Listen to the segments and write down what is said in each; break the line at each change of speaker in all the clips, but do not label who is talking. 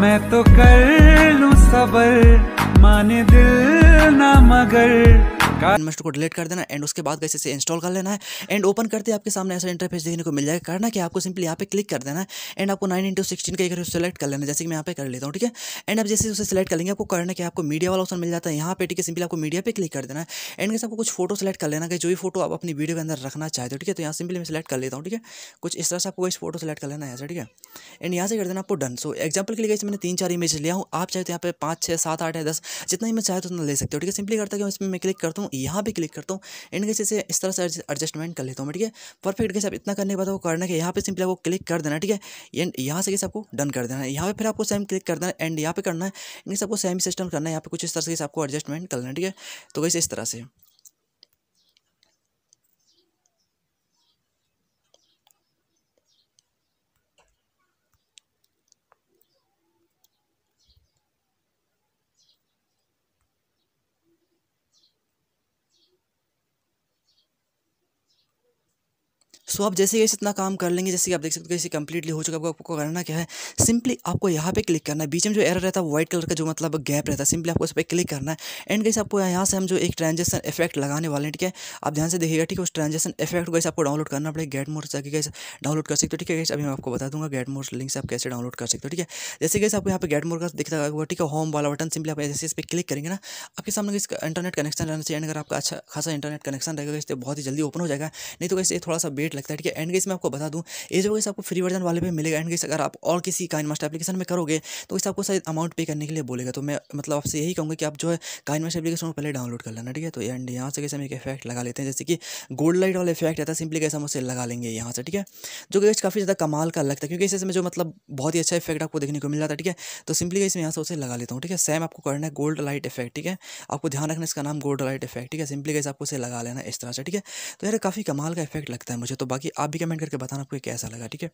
मैं तो कर लूं सबर माने दिल ना मगर का को डिलीट कर देना एंड उसके बाद कैसे इसे इंस्टॉल कर लेना है एंड ओपन करते आपके सामने ऐसा इंटरफेस देखने को मिल जाएगा करना कि आपको सिंपली यहाँ पे क्लिक कर देना है एंड आपको नाइन इंटू सिक्सटीन का एक सिलेक्ट कर लेना जैसे कि मैं यहाँ पे कर लेता हूँ ठीक है एंड आप जैसे उसे सिलेक्ट करेंगे आपको करना कि आपको मीडिया वाला ऑप्शन मिल जाता है यहाँ पे ठीक है सिंपली आपको मीडिया पे क्लिक कर देना है एंड कैसे आपको कुछ फोटो सेलेक्ट कर लेना कि जो भी फोटो आप अपनी वीडियो के अंदर रखना चाहते हो ठीक है तो यहाँ सिंपली मैं सिलेक्ट कर लेता हूँ ठीक है कुछ इस तरह से आपको इस फोटो सेलेक्ट कर लेना है ऐसा ठीक है एंड यहाँ से कर देना आपको डन सो एग्जाम्पल के लिए मैंने तीन चार इमेज लिया हूँ आप चाहे तो यहाँ पे पाँच छः सात आठ है दस जितना इमेज चाहे तो उतना ले सकते हो ठीक है सिंपली करता कि इसमें मैं क्लिक करता हूँ यहाँ पे क्लिक करता हूँ एंड कैसे इसे इस तरह से एडजस्टमेंट कर लेता हूँ ठीक है परफेक्ट कैसे आप इतना करने के बाद आपको करना है यहाँ पे सिंपली आपको क्लिक कर देना ठीक है एंड यहाँ से कैसे आपको डन कर देना है यहाँ पे फिर आपको सेम क्लिक कर देना है एंड यहाँ पे करना है इनके सबको सेम सिस्टम करना है यहाँ पे कुछ इस तरह से आपको एडजस्टमेंट करना है ठीक है तो कैसे इस तरह से सो आप जैसे जैसे इतना काम कर लेंगे जैसे कि आप देख सकते हो जैसे कंप्लीटली हो चुका है आपको करना क्या है सिंपली आपको यहाँ पे क्लिक करना है बीच में जो एरर रहता है व्हाइट कलर का जो मतलब गैप रहता है सिंपली आपको उस पर क्लिक करना है एंड कैसे आपको यहाँ से हम जो एक ट्रांजेक्शन इफेक्ट लगाने वाले हैं ठीक है आप ध्यान से देखिएगा ठीक है उस ट्रांजेक्शन इफेक्ट को कैसे आपको डाउनलोड करना पड़ेगा गेट मोड से कैसे डाउनलोड कर सकते हो ठीक है कैसे अभी मैं आपको बता दूंगा गेट मोड लिंक से आप कैसे डाउनलोड कर सकते हो ठीक है जैसे कैसे आपको यहाँ पर गेट मोड का दिखता है ठीक है होम वाला बटन सिंपली आप जैसे इस पर क्लिक करेंगे ना आपके सामने इसका इंटरनेट कनेक्शन रहना चाहिए अगर आपका अच्छा खासा इंटरनेट कनेक्शन रहेगा इससे तो बहुत ही जल्दी ओपन हो जाएगा नहीं तो कैसे थोड़ा सा वेट सकता है ठीक है एंड गेस मैं आपको बता दूँ एज जो आपको फ्री वर्जन वाले पे मिलेगा एंड गेस अगर आप और किसी काइन मास्टर एप्लीकेशन में करोगे तो इस आपको शायद अमाउंट पे करने के लिए बोलेगा तो मैं मतलब आपसे यही कहूँगा कि आप जो है काइन मास्टर एप्लीकेशन को पहले डाउनलोड कर लेना ठीक है तो एंड यहाँ से कैसे हम एक इफेक्ट लगा लेते हैं जैसे कि गोल्ड लाइट वाला इफेक्ट आता है सिंपली कैसे हम उसे लगा लेंगे यहाँ से ठीक है जो कि काफ़ी ज़्यादा कमाल का लगता है क्योंकि इससे जो मतलब बहुत ही अच्छा इफेक्ट आपको देखने को मिल जाता है ठीक है तो सिंपली कैसे यहाँ से उसे लगा लेता हूँ ठीक है सेम आपको करना है गोल्ड लाइट इफेक्ट ठीक है आपको ध्यान रखना इसका नाम गोल्ड लाइट इफेक्ट ठीक है सिंपली गैस आपको उसे लगा लेना इस तरह से ठीक है तो यार काफ़ी कमाल का इफेक्ट लगता है मुझे तो बाकी आप भी कमेंट करके बताना आपको कैसा लगा ठीक है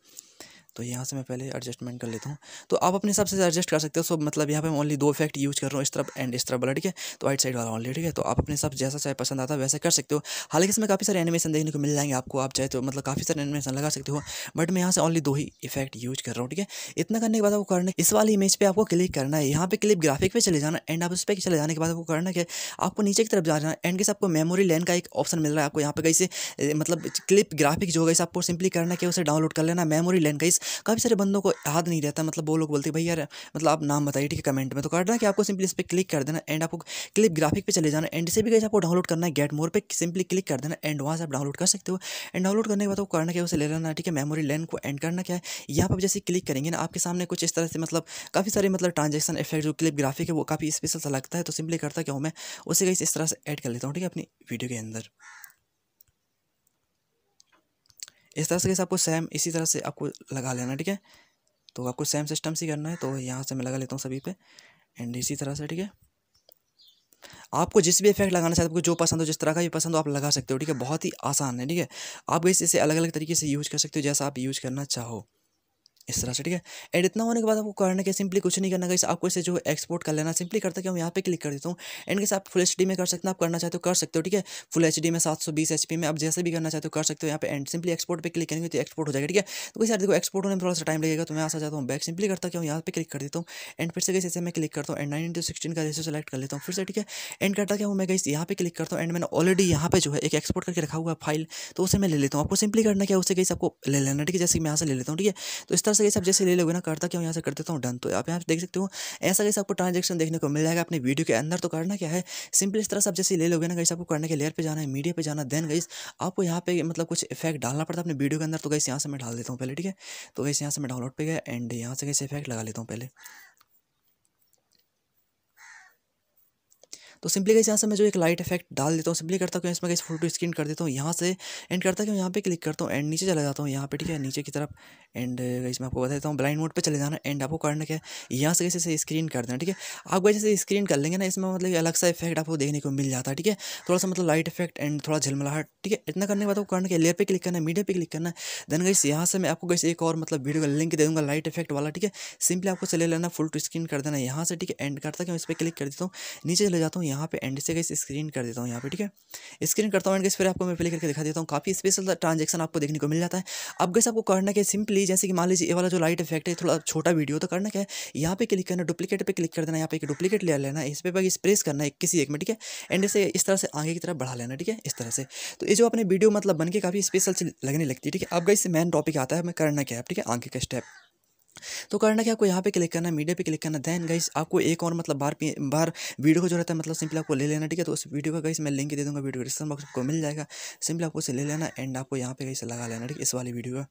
तो यहाँ से मैं पहले एडजस्टमेंट कर लेता हूँ तो आप अपने हिसाब से एडजस्ट कर सकते हो सो मतलब यहाँ पे मैं ओनली दो इफेक्ट यूज़ कर रहा हूँ इस तरफ एंड इस तरफ वाला ठीक है तो राइट साइड वाला ऑनली ठीक है तो आप अपने हिसाब जैसा चाहे पसंद आता है वैसे कर सकते हो हालांकि इसमें काफ़ी सारे एनिमेशन देखने को मिल जाएंगे आपको आप चाहे तो मतलब काफ़ी सारे एनिमेशन लगा सकते हो बट मैं यहाँ से ऑनली दो ही इफेक्ट यूज कर रहा हूँ ठीक है इतना करने के बाद आपको करना इस वाली इमेज पर आपको क्लिक करना है यहाँ पर क्लिप ग्राफिक पे चले जाना एंड आप उस पर चले जाने के बाद आपको करना है आपको नीचे की तरफ जाना एंड के आपको मेमोरी लैन का एक ऑप्शन मिल रहा है आपको यहाँ पे कैसे मतलब क्लिप ग्राफिक पे जो गई आपको सिंपली करना क्या उसे डाउनलोड कर लेना मेमोरी लैन गई काफ़ी सारे बंदों को याद नहीं रहता मतलब वो लोग बोलते भाई यार मतलब आप नाम बताइए ठीक है कमेंट में तो करना कि आपको सिंपली इस पर क्लिक कर देना एंड आपको क्लिप ग्राफिक पे चले जाना एंड से भी गई आपको डाउनलोड करना है गेट मोर पर सिंपली क्लिक कर देना एंड वहाँ से आप डाउनलोड कर सकते हो एंड डाउनलोड करने के बाद आपको करना क्या उसे ले लेना ठीक है मेमोरी लैन को एंड करना क्या है यहाँ पर जैसे क्लिक करेंगे ना आपके सामने कुछ इस तरह से मतलब काफ़ी सारे मतलब ट्रांजेक्शन इफेक्ट जो क्लिप ग्राफिक है वो काफ़ी स्पेशल सा लगता है तो सिंपली करता क्या हूँ मैं उसे गई इस तरह से ऐड कर लेता हूँ ठीक है अपनी वीडियो के अंदर इस तरह से आपको सेम इसी तरह से आपको लगा लेना ठीक है तो आपको सेम सिस्टम से करना है तो यहाँ से मैं लगा लेता हूँ सभी पे एंड इसी तरह से ठीक है आपको जिस भी इफेक्ट लगाना चाहते आपको जो पसंद हो जिस तरह का भी पसंद हो आप लगा सकते हो ठीक है बहुत ही आसान है ठीक है आप इसे अलग अलग तरीके से यूज़ कर सकते हो जैसा आप यूज़ करना चाहो इस तरह से ठीक है एड इतना होने के बाद आपको करना क्या सिंपली कुछ नहीं करना कैसे आपको इसे जो एक्सपोर्ट कर लेना सिंपली करता क्या हम यहाँ पे क्लिक कर देता हूँ एंड कैसे आप फुल एच में कर सकते हैं आप करना चाहते हो कर सकते हो ठीक है फुल एच में सात सौ बीस एच में आप जैसे भी करना चाहते हो कर सकते हो यहाँ पे एंड सिंपली एक्सपोर्ट पर क्लिक करेंगे तो एक्सपोर्ट हो जाएगा ठीक है तो कैसे यार देखो एक्सपोर्ट होने में थोड़ा सा टाइम लगेगा तो मैं यहाँ जाता हूँ बैक सिंपली करता क्या हूँ यहाँ पे क्लिक कर देता हूँ एंड फिर से कैसे इसे मैं क्लिक करता हूँ एंड नाइन इंटू सिक्सटीन का रेसो सेलेक्ट कर लेता हूँ फिर से ठीक है एंड करता क्या हूँ मैं कैसे यहाँ पे क्लिक करता हूँ एंड मैंने ऑलरेडी यहाँ पे जो है एक एक्सपोर्ट करके रखा हुआ फाइल तो उसे मैं ले लेता हूँ आपको सिंपली करना क्या उसे कैसे आपको ले लेना ठीक है जैसे मैं यहाँ से ले लेता हूँ ठीक है तो इस तरह ऐसा ये आप जैसे ले लोगे ना करता क्यों यहाँ से कर देता तो हूँ डन तो आप यहाँ देख सकते हो ऐसा कैसे आपको ट्रांजेक्शन देखने को मिल जाएगा अपने वीडियो के अंदर तो करना क्या है सिंपल इस तरह से जैसे ले लोगे ना कैसे आपको करने के लेयर पर जाना है मीडिया पर जाना देन गई आपको यहाँ पे मतलब कुछ इफेक्ट डालना पड़ता है अपने वीडियो के अंदर तो गई यहाँ से मैं डाल देता हूँ पहले ठीक है तो कैसे यहाँ से मैं डाउनलोड पर गया एंड यहाँ से कैसे इफेक्ट लगा लेता हूँ पहले तो सिंपली गई यहाँ से मैं जो एक लाइट इफेक्ट डाल देता हूँ सिंपली करता हूँ इसमें कैसे फोटो स्क्रीन कर देता हूँ यहाँ से एंड करता हूँ यहाँ पे क्लिक करता हूँ एंड नीचे चला जाता हूँ यहाँ पे ठीक है नीचे की तरफ एंड इसमें आपको बता देता हूँ ब्लाइंड मोड पर चले जाना एंड आपको करना क्या है यहाँ से कैसे स्क्रीन कर देना ठीक है आप वैसे स्क्रीन कर लेंगे ना इसमें मतलब अलग सा इफेक्ट आपको देखने को मिल जाता है ठीक है थोड़ा सा मतलब लाइट इफेक्ट एंड थोड़ा झिलमिलाहट ठीक है इतना करने के बाद आपको करना क्या लेयर पर क्लिक करना है मीडिया पर क्लिक करना है देन गई यहाँ से मैं आपको कैसे एक और मतलब वीडियो का लिंक दे दूँगा लाइट इफेक्ट वाला ठीक है सिंपली आपको चले लेना फुल टू स्क्रीन कर देना यहाँ से ठीक है एंड करता कि मैं इस पर क्लिक कर देता हूँ नीचे चले जाता हूँ यहाँ पे एंड से कैसे स्क्रीन कर देता हूँ यहाँ पे ठीक है स्क्रीन करता हूँ एंड गैस फिर आपको मैं प्ले करके दिखा देता हूँ काफ़ी स्पेशल ट्रांजेक्शन आपको देखने को मिल जाता है अब गैस आपको करना क्या सिंपली जैसे कि मान लीजिए ये वाला जो लाइट इफेक्ट है थोड़ा छोटा वीडियो तो करना क्या है यहाँ पे क्लिक करना डुप्लीकेट पर क्लिक कर देना यहाँ पे एक डुप्लीकेट ले लेना इस पर बाकी करना है किसी एक में ठीक है एंड से इस तरह से आगे की तरफ बढ़ा लेना ठीक है इस तरह से तो ये जो अपने वीडियो मतलब बन के काफ़ी स्पेशल लगने लगती है ठीक है अब गई मेन टॉपिक आता है मैं करना क्या है ठीक है आगे का स्टेप तो करना क्या आपको यहाँ पे क्लिक करना मीडिया पे क्लिक करना देन गाइस आपको एक और मतलब बार बार वीडियो को जो रहता है मतलब सिंपल आपको ले लेना ठीक है तो उस वीडियो का गाइस मैं लिंक दे दूंगा वीडियो डिस्क्रिप्शन बॉक्स आपको मिल जाएगा सिंपल आपको उसे ले लेना एंड आपको यहाँ पे गाइस लगा लेना ठीक है इस वाली वीडियो का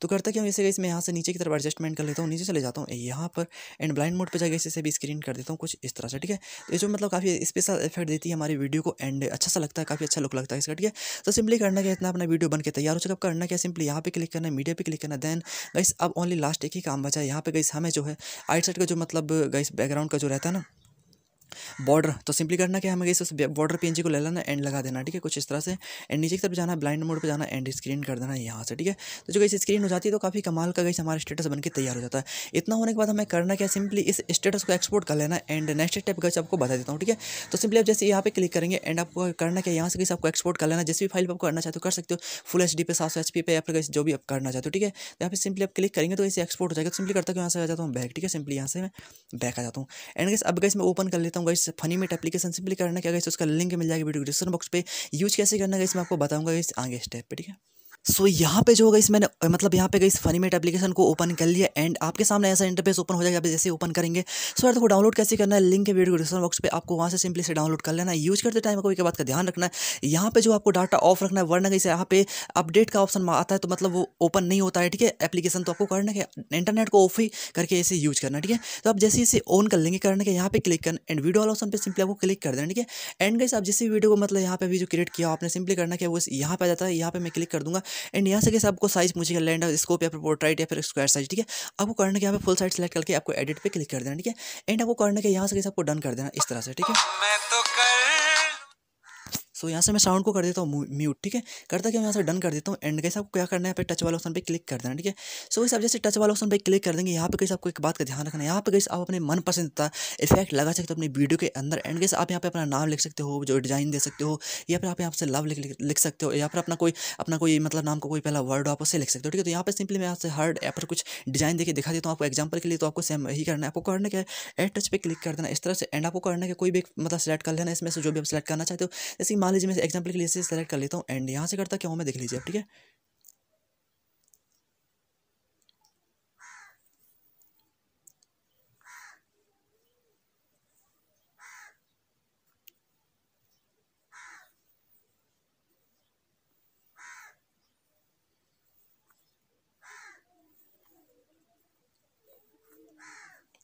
तो करता क्या इसे गाइस मैं यहाँ से नीचे की तरफ एडजस्टमेंट कर लेता हूँ नीचे चले जाता हूँ यहाँ पर एंड ब्लाइंड मोड पर जाकर इसे भी स्क्रीन कर देता हूँ कुछ इस तरह से ठीक है तो ये जो मतलब काफ़ी स्पेशल इफेक्ट देती है हमारी वीडियो को एंड अच्छा सा लगता है काफ़ी अच्छा लुक लगता है इसका ठीक है तो सिंपली करना क्या इतना अपना वीडियो बन के तैयार हो चुका करना क्या सिंपली यहाँ पे क्लिक करना मीडिया पर क्लिक करना देन गाइस अब ओनली लास्ट एक ही काम बचा यहाँ पे गई हमें जो है आइट साइड का जो मतलब गई बैकग्राउंड का जो रहता है ना बॉर्डर तो सिंपली करना क्या हमें इस बॉर्डर जी को ले लेना एंड लगा देना ठीक है कुछ इस तरह से एंड नीचे की तरफ जाना ब्लाइंड मोड पे जाना एंड स्क्रीन कर देना यहाँ से ठीक है तो जो इस स्क्रीन हो जाती है तो काफ़ी कमाल का गई हमारा स्टेटस बन के तैयार हो जाता है इतना होने के बाद हमें करना क्या सिंपली इस स्टेटस को एक्सपोर्ट कर लेना एंड नेक्स्ट स्टेप गई आपको बता देता हूँ ठीक है तो सिंपली आप जैसे यहाँ पे क्लिक करेंगे एंड आपको करना क्या यहाँ से गई आपको एक्सपोर्ट कर लेना जिस भी फाइल पर आपको करना चाहते हो कर सकते हो फुल एच पे सात सौ एच पे या फिर जो भी आप करना चाहते हो ठीक है तो यहाँ पर सिंपली आप क्लिक करेंगे तो इसे एक्सपोर्ट हो जाएगा सिंपली तो करता हूँ यहाँ से आ जाता हूँ बैक ठीक है सिंपली यहाँ से मैं बैक आ जाता हूँ एंड गैस अब गैस मैं ओपन कर लेता हूँ सकता हूँ guys funny mate application simply करना क्या गाइस उसका लिंक मिल जाएगा वीडियो डिस्क्रिप्शन बॉक्स पे यूज कैसे करना गाइस मैं आपको बताऊंगा इस आगे स्टेप पर ठीक है सो so, यहाँ पे जो होगा इस मैंने मतलब यहाँ पे गई मेट एप्लीकेशन को ओपन कर लिया एंड आपके सामने ऐसा इंटरफेस ओपन हो जाएगा आप जैसे ओपन करेंगे सो यार देखो डाउनलोड कैसे करना है लिंक के वीडियो डिस्क्रिप्शन बॉक्स पे आपको वहाँ से सिंपली से डाउनलोड कर लेना है यूज करते टाइम कोई के बात का ध्यान रखना है यहाँ पे जो आपको डाटा ऑफ रखना है वरना गई यहाँ पे अपडेट का ऑप्शन आता है तो मतलब वो ओपन नहीं होता है ठीक है एप्लीकेशन तो आपको करना है इंटरनेट को ऑफ ही करके इसे यूज करना ठीक है तो आप जैसे इसे ऑन कर लेंगे करने के यहाँ पे क्लिक करना एंड वीडियो वाला ऑप्शन पर सिंपली आपको क्लिक कर देना ठीक है एंड गई आप जिस वीडियो को मतलब यहाँ पे भी जो क्रिएट किया आपने सिंपली करना है वो यहाँ पर आ जाता है यहाँ पर मैं क्लिक कर दूँगा एंड यहाँ से कैसे आपको साइज पूछेगा लैंड स्कोप या फिर पोर्ट्राइट या फिर स्क्वायर साइज ठीक है आपको करना कि यहाँ पे फुल साइड सेलेक्ट करके आपको एडिट पे क्लिक कर देना ठीक है एंड आपको करना कि यहाँ से कैसे आपको डन कर देना इस तरह से ठीक है तो सो यहाँ से मैं साउंड को कर देता हूँ म्यूट ठीक है करता क्या यहाँ से डन कर देता हूँ एंड कैसे आपको क्या करना है पे टच वाले ऑप्शन पे क्लिक कर देना ठीक है सो इस जैसे टच वाले ऑप्शन पे क्लिक कर देंगे यहाँ पे कैसे आपको एक बात का ध्यान रखना है यहाँ पे कैसे आप अपने मनपसंद पसंदता इफेक्ट लगा सकते हो अपनी वीडियो के अंदर एंड कैसे आप यहाँ पे अपना नाम लिख सकते हो जो डिजाइन दे सकते हो या फिर आप यहाँ से लव लिख सकते हो या फिर अपना कोई अपना कोई मतलब नाम का कोई पहला वर्ड आप उससे लिख सकते हो ठीक है तो यहाँ पर सिंपली मैं यहाँ से हर ऐप पर कुछ डिजाइन देखिए दिखा देता हूँ आपको एग्जाम्पल के लिए तो आपको सेम ही करना है आपको करना क्या है एड टच पर क्लिक कर देना इस तरह से एंड आपको करना है कोई भी मतलब सेलेक्ट कर लेना इसमें से जो भी आप सेलेक्ट करना चाहते हो जैसे मान लीजिए मैं एग्जाम्पल के लिए सेलेक्ट कर लेता हूँ एंड यहाँ से करता क्या हूँ मैं देख लीजिए ठीक है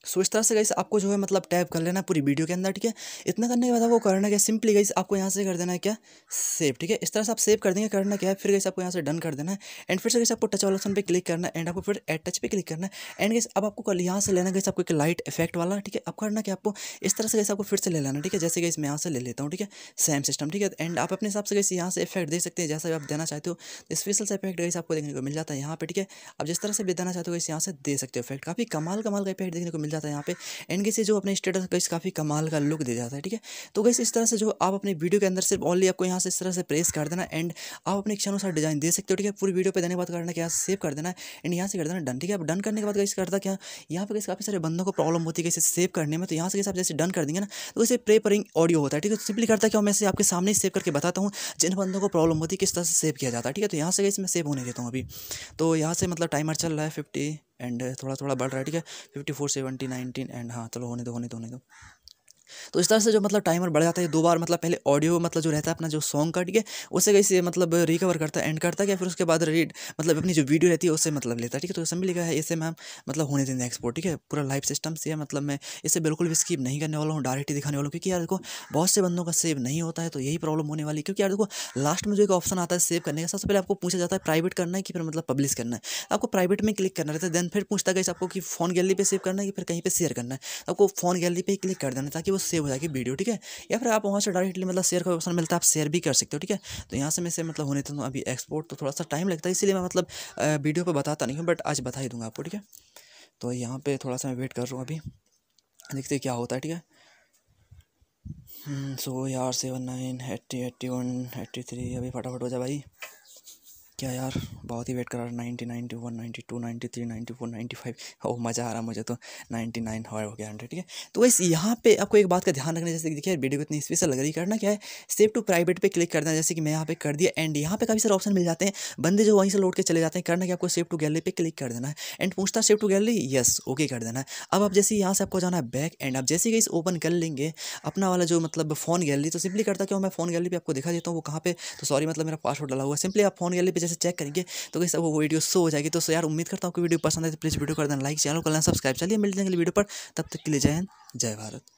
सो इस तरह से गई आपको जो है मतलब टैप कर लेना पूरी वीडियो के अंदर ठीक है इतना करने के बाद आपको करना क्या सिंपली गई आपको यहाँ से कर देना है क्या सेव ठीक है इस तरह से आप सेव कर देंगे करना क्या है फिर गई आपको यहाँ से डन कर देना है एंड फिर से गई आपको टच वाला ऑप्शन पर क्लिक करना एंड आपको फिर एड टच पर क्लिक करना एंड गई अब आपको यहाँ से लेना गई आपको एक लाइट इफेक्ट वाला ठीक है अब करना क्या आपको इस तरह से गई आपको फिर से ले लेना ठीक है जैसे गई मैं यहाँ से ले लेता हूँ ठीक है सेम सिस्टम ठीक है एंड आप अपने हिसाब से गई यहाँ से इफेक्ट दे सकते हैं जैसा भी आप देना चाहते हो स्पेशल इफेक्ट गई आपको देखने को मिल जाता है यहाँ पर ठीक है आप जिस तरह से भी देना चाहते हो गैस यहाँ से दे सकते हो इफेक्ट काफ़ी कमाल कमाल का इफेक्ट देखने को मिल जाता है यहाँ पे एंड गैस जो अपने स्टेटस का काफ़ी कमाल का लुक दे जाता है ठीक है तो गैस इस तरह से जो आप अपने वीडियो के अंदर सिर्फ ऑनली आपको यहाँ से इस तरह से प्रेस कर देना एंड आप अपने इच्छा अनुसार डिजाइन दे सकते हो ठीक है पूरी वीडियो पर देने बात करना क्या सेव कर देना एंड यहाँ से कर देना डन ठीक है डन करने के बाद गैस करता क्या यहाँ पर गैस काफ़ी सारे बंदों को प्रॉब्लम होती है कैसे सेव करने में तो यहाँ से आप जैसे डन कर देंगे ना तो इसे प्रेपरिंग ऑडियो होता है ठीक है सिंपली तो करता क्या मैं आपके सामने सेव करके बताता हूँ जिन बंदों को प्रॉब्लम होती है किस तरह से सेव किया जाता है ठीक है तो यहाँ से गैस मैं सेव होने देता हूँ अभी तो यहाँ से मतलब टाइमर चल रहा है फिफ्टी एंड थोड़ा थोड़ा बढ़ रहा है ठीक है fifty four seventy nineteen and हाँ चलो होने दो होने दो होने दो तो इस तरह से जो मतलब टाइमर बढ़ जाता है दो बार मतलब पहले ऑडियो मतलब जो रहता है अपना जो सॉन्ग कट के उसे कैसे मतलब रिकवर करता है एंड करता है या फिर उसके बाद रीड मतलब अपनी जो वीडियो रहती है उससे मतलब लेता है ठीक है तो इसमें लिखा है इसे मैम मतलब होने देंगे एक्सपोर्ट ठीक है पूरा लाइव सिस्टम से है मतलब मैं इसे बिल्कुल भी स्कीप नहीं करने वाला हूँ डायरेक्ट ही दिखाने वाला हूँ क्योंकि यार देखो बहुत से बंदों का सेव नहीं होता है तो यही प्रॉब्लम होने वाली क्योंकि यार देखो लास्ट में जो एक ऑप्शन आता है सेव करने का सबसे पहले आपको पूछा जाता है प्राइवेट करना है कि फिर मतलब पब्लिश करना है आपको प्राइवेट में क्लिक करना रहता है देन फिर पूछता है आपको कि फोन गैलरी पर सेव करना है कि फिर कहीं पर शेयर करना है आपको फोन गैलरी पर ही क्लिक कर देना ताकि वो सेव हो जाएगी वीडियो ठीक है या फिर आप वहाँ से डायरेक्टली मतलब शेयर का ऑप्शन मिलता है आप शेयर भी कर सकते हो ठीक है तो यहाँ से मैं से मतलब होने तो देता हूँ अभी एक्सपोर्ट तो थोड़ा सा टाइम लगता है इसलिए मैं मतलब वीडियो पर बताता नहीं हूँ बट आज बता ही दूँगा आपको ठीक है तो यहाँ पर थोड़ा सा मैं वेट कर रहा हूँ अभी देखते क्या होता है ठीक है सो हम्म, यार seven nine eighty eighty one eighty three अभी फटाफट हो जाए भाई क्या यार बहुत ही वेट करा ninety ninety one ninety two ninety three ninety four ninety five oh मज़ा आ रहा मुझे तो नाइन्टी नाइन हो गया हंड्रेड ठीक है तो वैसे यहाँ पे आपको एक बात का ध्यान रखना जैसे कि देखिए वीडियो इतनी स्पेशल लग रही करना क्या है सेव टू प्राइवेट पे क्लिक करना जैसे कि मैं यहाँ पे कर दिया एंड यहाँ पे काफ़ी सारे ऑप्शन मिल जाते हैं बंदे जो वहीं से लौट के चले जाते हैं करना कि आपको सेव टू गैलरी पे क्लिक कर देना है एंड पूछता save to gallery yes okay कर देना है अब आप जैसे यहाँ से आपको जाना है बैक एंड आप जैसे ही इस ओपन कर लेंगे अपना वाला जो मतलब फ़ोन गैलरी तो सिंपली करता क्यों मैं फ़ोन गैलरी पर आपको दिखा देता हूँ वो कहाँ पे तो सॉरी मतलब मेरा पासवर्ड डाला हुआ सिंपली आप फोन गैलरी पर से चेक करेंगे तो कैसे वो वीडियो शो हो जाएगी तो यार उम्मीद करता हूँ कि वीडियो पसंद आए तो प्लीज़ वीडियो कर देना लाइक चैनल कर लेना सब्सक्राइब चलिए मिलते हैं वीडियो पर तब तक के लिए जय हिंद जय भारत